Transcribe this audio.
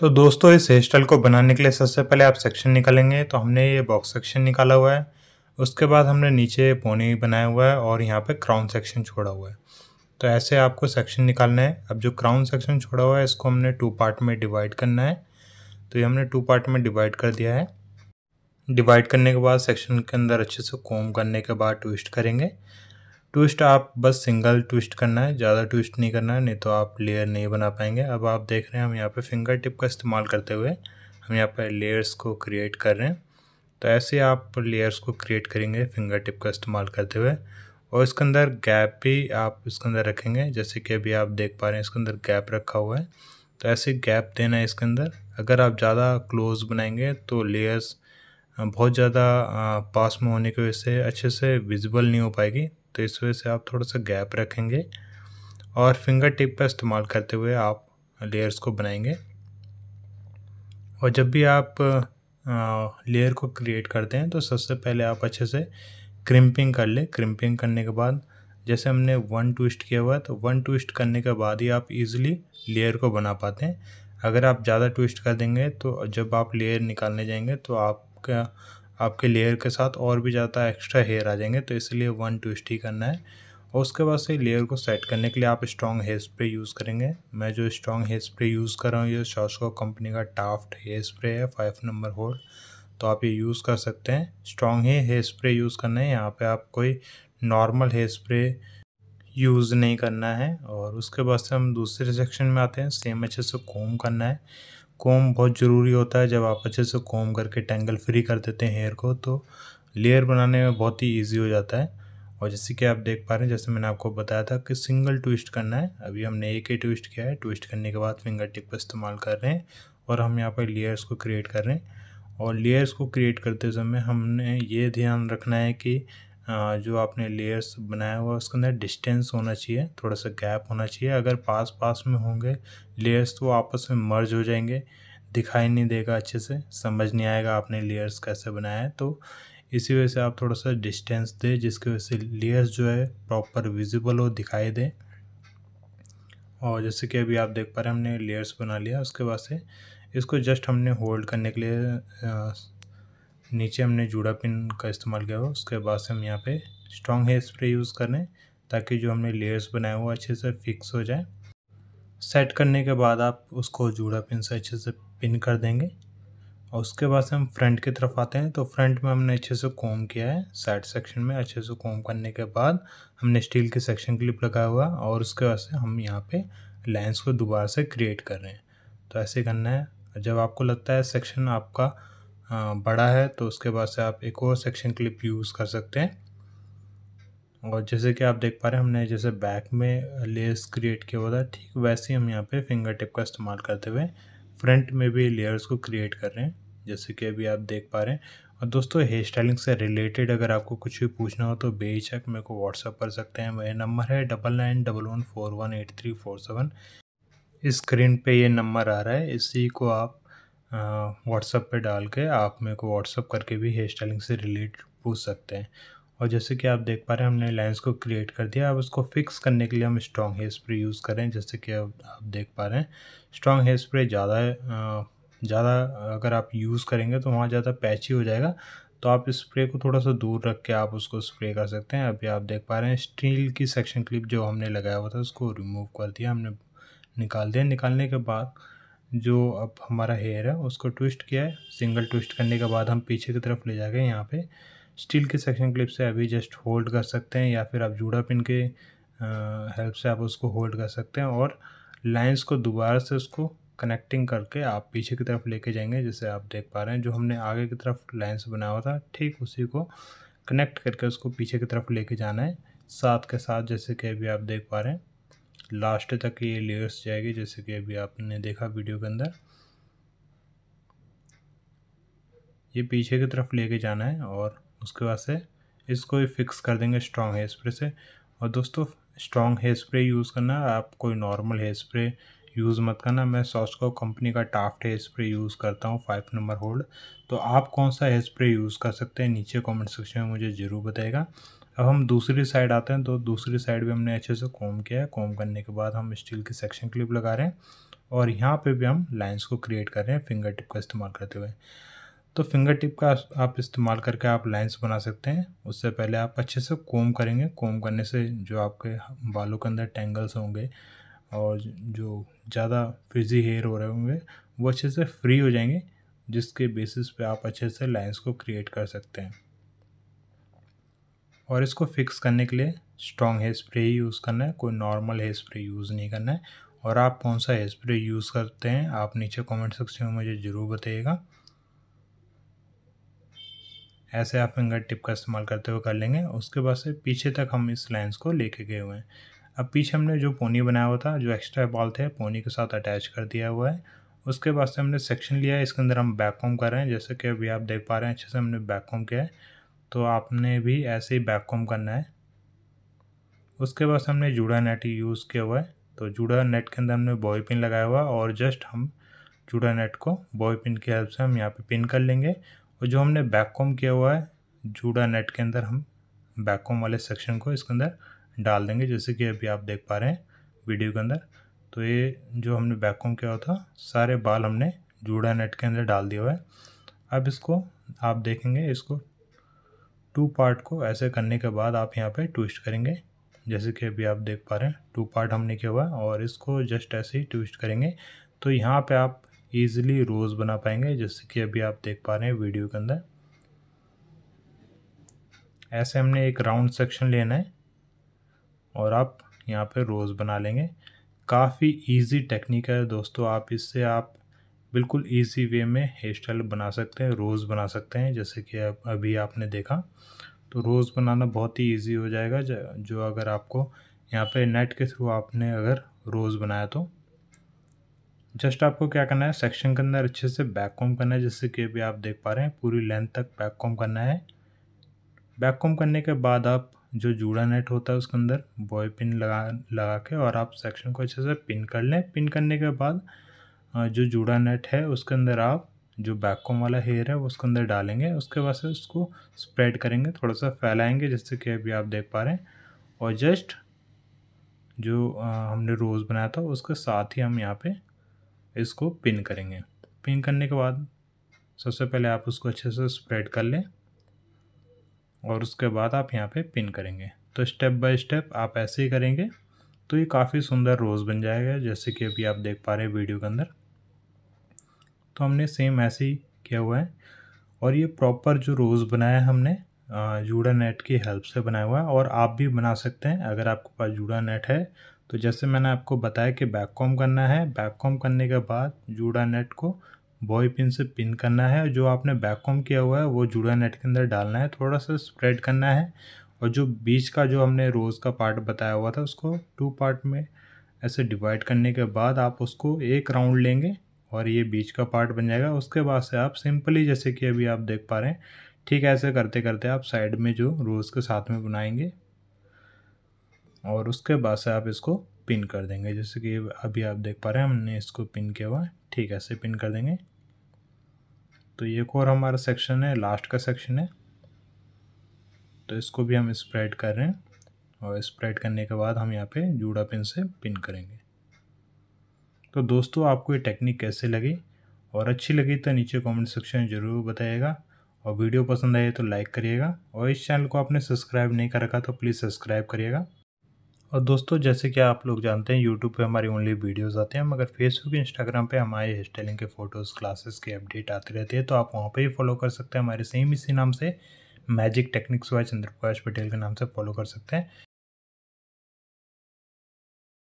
तो दोस्तों इस हेयर स्टाइल को बनाने के लिए सबसे पहले आप सेक्शन निकालेंगे तो हमने ये बॉक्स सेक्शन निकाला हुआ है उसके बाद हमने नीचे पोनी बनाया हुआ है और यहाँ पे क्राउन सेक्शन छोड़ा हुआ है तो ऐसे आपको सेक्शन निकालना है अब जो क्राउन सेक्शन छोड़ा हुआ है इसको हमने टू पार्ट में डिवाइड करना है तो ये हमने टू पार्ट में डिवाइड कर दिया है डिवाइड करने के बाद सेक्शन के अंदर अच्छे से कोम करने के बाद ट्विस्ट करेंगे ट्विस्ट आप बस सिंगल ट्विस्ट करना है ज़्यादा ट्विस्ट नहीं करना है नहीं तो आप लेयर नहीं बना पाएंगे अब आप देख रहे हैं हम यहाँ पे फिंगर टिप का इस्तेमाल करते हुए हम यहाँ पर लेयर्स को क्रिएट कर रहे हैं तो ऐसे आप लेयर्स को क्रिएट करेंगे फिंगर टिप का इस्तेमाल करते हुए और इसके अंदर गैप भी आप इसके अंदर रखेंगे जैसे कि अभी आप देख पा रहे हैं इसके अंदर गैप रखा हुआ है तो ऐसे गैप देना है इसके अंदर अगर आप ज़्यादा क्लोज बनाएंगे तो लेयर्स बहुत ज़्यादा पास में होने की वजह से अच्छे से विजिबल नहीं हो पाएगी तो इस वजह से आप थोड़ा सा गैप रखेंगे और फिंगर टिप का इस्तेमाल करते हुए आप लेयर्स को बनाएंगे और जब भी आप लेयर को क्रिएट करते हैं तो सबसे पहले आप अच्छे से क्रिम्पिंग कर ले क्रिम्पिंग करने के बाद जैसे हमने वन ट्विस्ट किया हुआ है तो वन ट्विस्ट करने के बाद ही आप इजीली लेयर को बना पाते हैं अगर आप ज़्यादा ट्विस्ट कर देंगे तो जब आप लेयर निकालने जाएंगे तो आपका आपके लेयर के साथ और भी ज़्यादा एक्स्ट्रा हेयर आ जाएंगे तो इसलिए वन ट्विस्ट ही करना है और उसके बाद से लेयर को सेट करने के लिए आप स्ट्रॉन्ग हेयर स्प्रे यूज़ करेंगे मैं जो स्ट्रॉन्ग हेयर स्प्रे यूज़ कर रहा हूँ ये शॉशको कंपनी का टाफ्ट हेयर स्प्रे है फाइव नंबर होल तो आप ये यूज़ कर सकते हैं स्ट्रॉन्ग ही हेयर स्प्रे यूज़ करना है यहाँ पे आप कोई नॉर्मल हेयर स्प्रे यूज़ नहीं करना है और उसके बाद से हम दूसरे सेक्शन में आते हैं सेम अच्छे से कोम करना है कोम बहुत ज़रूरी होता है जब आप अच्छे से कोम करके टेंगल फ्री कर देते हैं हेयर को तो लेयर बनाने में बहुत ही ईजी हो जाता है और जैसे कि आप देख पा रहे हैं जैसे मैंने आपको बताया था कि सिंगल ट्विस्ट करना है अभी हमने एक ही ट्विस्ट किया है ट्विस्ट करने के बाद फिंगर टिप का इस्तेमाल कर रहे हैं और हम यहाँ पर लेयर्स को क्रिएट कर रहे हैं और लेयर्स को क्रिएट करते समय हमने ये ध्यान रखना है कि हाँ, जो आपने लेयर्स बनाया हुआ है उसके अंदर डिस्टेंस होना चाहिए थोड़ा सा गैप होना चाहिए अगर पास पास में होंगे लेयर्स तो आपस में मर्ज हो जाएंगे दिखाई नहीं देगा अच्छे से समझ नहीं आएगा आपने लेयर्स कैसे बनाया है तो इसी वजह से आप थोड़ा सा डिस्टेंस दें जिसकी वजह से लेयर्स जो है प्रॉपर विजिबल हो दिखाई दे और जैसे कि अभी आप देख पा रहे हैं हमने लेयर्स बना लिया उसके बाद से इसको जस्ट हमने होल्ड करने के लिए नीचे हमने जूड़ा पिन का इस्तेमाल किया हुआ उसके बाद से हम यहाँ पे स्ट्रॉन्ग हेयर स्प्रे यूज़ करें ताकि जो हमने लेयर्स बनाए वो अच्छे से फिक्स हो जाए सेट करने के बाद आप उसको जूड़ा पिन से अच्छे से पिन कर देंगे और उसके बाद से हम फ्रंट की तरफ आते हैं तो फ्रंट में हमने अच्छे से कॉम किया है साइड सेक्शन में अच्छे से कॉम करने के बाद हमने स्टील के सेक्शन क्लिप लगाया हुआ और उसके बाद से हम यहाँ पे लाइंस को दोबारा से क्रिएट कर रहे हैं तो ऐसे करना है जब आपको लगता है सेक्शन आपका हाँ, बड़ा है तो उसके बाद से आप एक और सेक्शन क्लिप यूज़ कर सकते हैं और जैसे कि आप देख पा रहे हैं हमने जैसे बैक में लेयर्स क्रिएट किया हुआ था ठीक वैसे ही हम यहाँ पे फिंगर टिप का इस्तेमाल करते हुए फ्रंट में भी लेयर्स को क्रिएट कर रहे हैं जैसे कि अभी आप देख पा रहे हैं और दोस्तों हेयर स्टाइलिंग से रिलेटेड अगर आपको कुछ भी पूछना हो तो बेशक मेरे को व्हाट्सअप कर सकते हैं मेरा नंबर है double nine double one four one eight three four seven screen पे ये नंबर आ रहा है इसी को आप व्हाट्सअप पे डाल के आप मेरे को व्हाट्सअप करके भी हेयर स्टाइलिंग से रिलेटेड पूछ सकते हैं और जैसे कि आप देख पा रहे हैं हमने लाइंस को क्रिएट कर दिया अब उसको फिक्स करने के लिए हम स्ट्रॉन्ग हेयर स्प्रे यूज़ करें जैसे कि अब आप देख पा रहे हैं स्ट्रॉन्ग हेयर स्प्रे ज़्यादा ज़्यादा अगर आप यूज़ करेंगे तो वहाँ ज़्यादा पैची हो जाएगा तो आप स्प्रे को थोड़ा सा दूर रख के आप उसको स्प्रे कर सकते हैं अभी आप देख पा रहे हैं स्टील की सेक्शन क्लिप जो हमने लगाया हुआ था उसको रिमूव कर दिया हमने निकाल दिया निकालने के बाद जो अब हमारा हेयर है उसको ट्विस्ट किया है सिंगल ट्विस्ट करने के बाद हम पीछे की तरफ ले जा गए यहाँ पे स्टील के सेक्शन क्लिप से अभी जस्ट होल्ड कर सकते हैं या फिर आप जूड़ा पिन के हेल्प से आप उसको होल्ड कर सकते हैं और लाइंस को दोबारा से उसको कनेक्टिंग करके आप पीछे की तरफ लेके जाएंगे जैसे आप देख पा रहे हैं जो हमने आगे की तरफ लाइंस बनाया हुआ था ठीक उसी को कनेक्ट करके उसको पीछे की तरफ लेके जाना है साथ के साथ जैसे कि अभी आप देख पा रहे हैं लास्ट तक ये लेयर्स जाएगी जैसे कि अभी आपने देखा वीडियो के अंदर ये पीछे की तरफ लेके जाना है और उसके बाद से इसको ही फिक्स कर देंगे स्ट्रॉन्ग हेयर स्प्रे से और दोस्तों स्ट्रॉन्ग हेयर स्प्रे यूज़ करना आप कोई नॉर्मल हेयर स्प्रे यूज़ मत करना मैं सॉस्को कंपनी का टाफ्ट हेयर स्प्रे यूज़ करता हूँ फाइव नंबर होल्ड तो आप कौन सा हेयर स्प्रे यूज़ कर सकते हैं नीचे कमेंट सेक्शन में मुझे ज़रूर बताएगा अब हम दूसरी साइड आते हैं तो दूसरी साइड भी हमने अच्छे से कॉम किया है कॉम करने के बाद हम स्टील की सेक्शन क्लिप लगा रहे हैं और यहाँ पे भी हम लाइंस को क्रिएट कर रहे हैं फिंगर टिप का इस्तेमाल करते हुए तो फिंगर टिप का आप इस्तेमाल करके आप लाइंस बना सकते हैं उससे पहले आप अच्छे से कोम करेंगे कोम करने से जो आपके बालों के अंदर टेंगल्स होंगे और जो ज़्यादा फिजी हेयर हो रहे होंगे वो अच्छे से फ्री हो जाएंगे जिसके बेसिस पे आप अच्छे से लाइंस को क्रिएट कर सकते हैं और इसको फिक्स करने के लिए स्ट्रॉन्ग हेयर स्प्रे ही यूज़ करना है कोई नॉर्मल हेयर स्प्रे यूज़ नहीं करना है और आप कौन सा हेयर स्प्रे यूज़ करते हैं आप नीचे कमेंट सेक्शन में मुझे ज़रूर बताइएगा ऐसे आप फिंगर टिप का इस्तेमाल करते हुए कर लेंगे उसके बाद से पीछे तक हम इस लेंस को लेके गए हुए हैं अब पीछे हमने जो पोनी बनाया हुआ था जो एक्स्ट्रा बॉल थे पोनी के साथ अटैच कर दिया हुआ है उसके बाद से हमने सेक्शन लिया है इसके अंदर हम बैक कॉम कर रहे हैं जैसे कि अभी आप देख पा रहे हैं अच्छे से हमने बैक कॉम किया है तो आपने भी ऐसे ही बैक कॉम करना है उसके बाद हमने जूड़ा नेट यूज़ किया हुआ है तो जूड़ा नेट के अंदर हमने बॉय पिन लगाया हुआ और जस्ट हम जूड़ा नेट को बॉय पिन की हेल्प से हम यहाँ पे पिन कर लेंगे और जो हमने बैक कॉम किया हुआ है जूड़ा नेट के अंदर हम बैक कॉम वाले सेक्शन को इसके अंदर डाल देंगे जैसे कि अभी आप देख पा रहे हैं वीडियो के अंदर तो ये जो हमने बैक कॉम किया हुआ था सारे बाल हमने जूड़ा नेट के अंदर डाल दिया हुआ है अब इसको आप देखेंगे इसको टू पार्ट को ऐसे करने के बाद आप यहाँ पे ट्विस्ट करेंगे जैसे कि अभी आप देख पा रहे हैं टू पार्ट हमने किया हुआ है और इसको जस्ट ऐसे ही ट्विस्ट करेंगे तो यहाँ पे आप ईज़िली रोज़ बना पाएंगे जैसे कि अभी आप देख पा रहे हैं वीडियो के अंदर ऐसे हमने एक राउंड सेक्शन लेना है और आप यहाँ पर रोज़ बना लेंगे काफ़ी ईजी टेक्निक है दोस्तों आप इससे आप बिल्कुल इजी वे में हेयर स्टाइल बना सकते हैं रोज़ बना सकते हैं जैसे कि आप अभी आपने देखा तो रोज़ बनाना बहुत ही इजी हो जाएगा जो अगर आपको यहाँ पे नेट के थ्रू आपने अगर रोज़ बनाया तो जस्ट आपको क्या करना है सेक्शन के अंदर अच्छे से बैक कॉम करना है जैसे कि अभी आप देख पा रहे हैं पूरी लेंथ तक बैक कॉम करना है बैक कॉम करने के बाद आप जो जूड़ा नेट होता है उसके अंदर बॉय पिन लगा लगा के और आप सेक्शन को अच्छे से पिन कर लें पिन करने के बाद जो जूड़ा नेट है उसके अंदर आप जो बैककॉम वाला हेयर है उसके अंदर डालेंगे उसके बाद से उसको स्प्रेड करेंगे थोड़ा सा फैलाएंगे जिससे कि अभी आप देख पा रहे हैं और जस्ट जो हमने रोज़ बनाया था उसके साथ ही हम यहाँ पे इसको पिन करेंगे पिन करने के बाद सबसे पहले आप उसको अच्छे से स्प्रेड कर लें और उसके बाद आप यहाँ पे पिन करेंगे तो स्टेप बाय स्टेप आप ऐसे ही करेंगे तो ये काफ़ी सुंदर रोज़ बन जाएगा जैसे कि अभी आप देख पा रहे हैं वीडियो के अंदर तो हमने सेम ऐसे ही किया हुआ है और ये प्रॉपर जो रोज़ बनाया हमने जूड़ा नेट की हेल्प से बनाया हुआ है और आप भी बना सकते हैं अगर आपके पास जूड़ा नेट है तो जैसे मैंने आपको बताया कि बैक कॉम करना है बैक कॉम करने के बाद जूड़ा नेट को बॉय पिन से पिन करना है जो आपने बैक कॉम किया हुआ है वो जूड़ा नेट के अंदर डालना है थोड़ा सा स्प्रेड करना है और जो बीच का जो हमने रोज़ का पार्ट बताया हुआ था उसको टू पार्ट में ऐसे डिवाइड करने के बाद आप उसको एक राउंड लेंगे और ये बीच का पार्ट बन जाएगा उसके बाद से आप सिंपली जैसे कि अभी आप देख पा रहे हैं ठीक ऐसे करते करते आप साइड में जो रोज़ के साथ में बनाएंगे और उसके बाद से आप इसको पिन कर देंगे जैसे कि अभी आप देख पा रहे हैं हमने इसको पिन किया हुआ है ठीक ऐसे पिन कर देंगे तो ये एक और हमारा सेक्शन है लास्ट का सेक्शन है तो इसको भी हम स्प्रेड कर रहे हैं और स्प्रेड करने के बाद हम यहाँ पे जूड़ा पिन से पिन करेंगे तो दोस्तों आपको ये टेक्निक कैसे लगी और अच्छी लगी तो नीचे कमेंट सेक्शन में ज़रूर बताइएगा और वीडियो पसंद आए तो लाइक करिएगा और इस चैनल को आपने सब्सक्राइब नहीं कर रखा तो प्लीज़ सब्सक्राइब करिएगा और दोस्तों जैसे कि आप लोग जानते हैं यूट्यूब पर हमारी ओनली वीडियोज़ आते हैं मगर फेसबुक इंस्टाग्राम पर हमारे हेयर स्टाइलिंग के फ़ोटोज़ क्लासेस के अपडेट आते रहते हैं तो आप वहाँ पर भी फॉलो कर सकते हैं हमारे सेम इसी नाम से मैजिक टेक्निक्स हुआ चंद्र प्रकाश पटेल के नाम से फॉलो कर सकते हैं